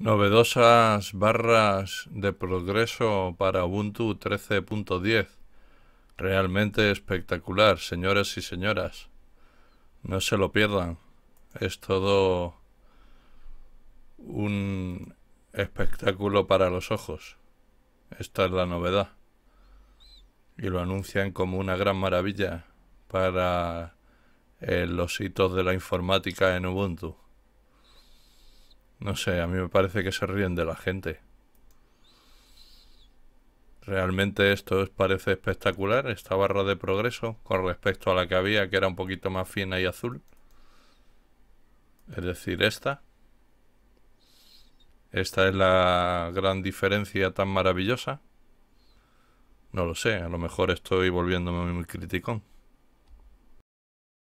Novedosas barras de progreso para Ubuntu 13.10. Realmente espectacular, señores y señoras. No se lo pierdan. Es todo un espectáculo para los ojos. Esta es la novedad. Y lo anuncian como una gran maravilla para los hitos de la informática en Ubuntu. No sé, a mí me parece que se ríen de la gente. Realmente esto parece espectacular, esta barra de progreso con respecto a la que había, que era un poquito más fina y azul. Es decir, esta. Esta es la gran diferencia tan maravillosa. No lo sé, a lo mejor estoy volviéndome muy criticón.